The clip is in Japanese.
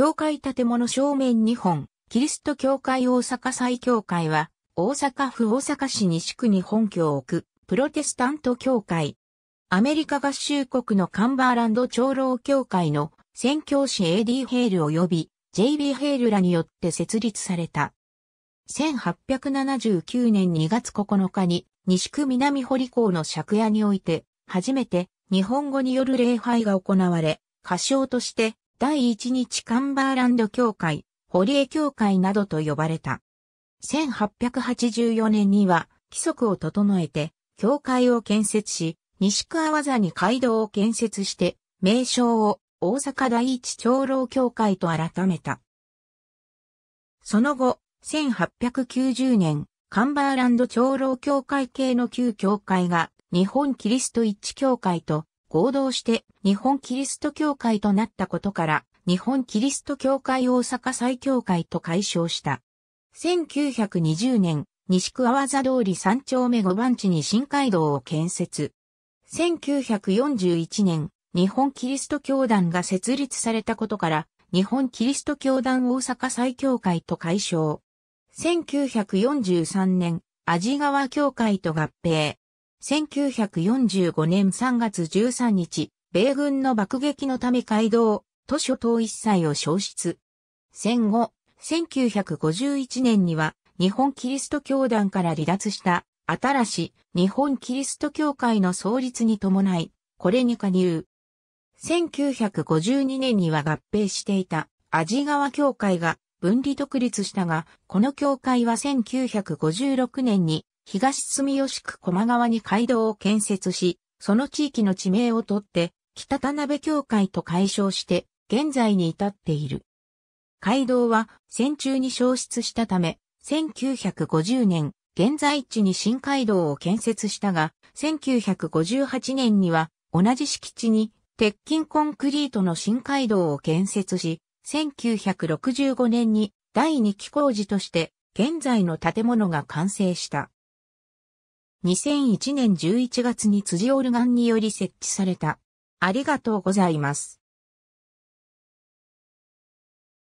教会建物正面2本、キリスト教会大阪再教会は、大阪府大阪市西区に本拠を置く、プロテスタント教会。アメリカ合衆国のカンバーランド長老教会の宣教師 AD ヘール及び JB ヘールらによって設立された。1879年2月9日に西区南堀港の借家において初めて日本語による礼拝が行われ、歌唱として第一日カンバーランド協会、堀江協会などと呼ばれた。1884年には規則を整えて、教会を建設し、西川座に街道を建設して、名称を大阪第一長老協会と改めた。その後、1890年、カンバーランド長老協会系の旧教会が日本キリスト一致協会と合同して日本キリスト教会となったことから、日本キリスト教会大阪再教会と解消した。1920年、西区阿波通り3丁目5番地に新街道を建設。1941年、日本キリスト教団が設立されたことから、日本キリスト教団大阪再教会と解消。1943年、味川教会と合併。1945年3月13日、米軍の爆撃のため街道、図書等一切を消失。戦後、1951年には、日本キリスト教団から離脱した、新しい日本キリスト教会の創立に伴い、これに加入。1952年には合併していた、味川教会が分離独立したが、この教会は1956年に東住吉区駒川に街道を建設し、その地域の地名をとって、北田辺教会と解消して、現在に至っている。街道は戦中に消失したため、1950年、現在地に新街道を建設したが、1958年には同じ敷地に鉄筋コンクリートの新街道を建設し、1965年に第2期工事として現在の建物が完成した。2001年11月に辻オルガンにより設置された。ありがとうございます。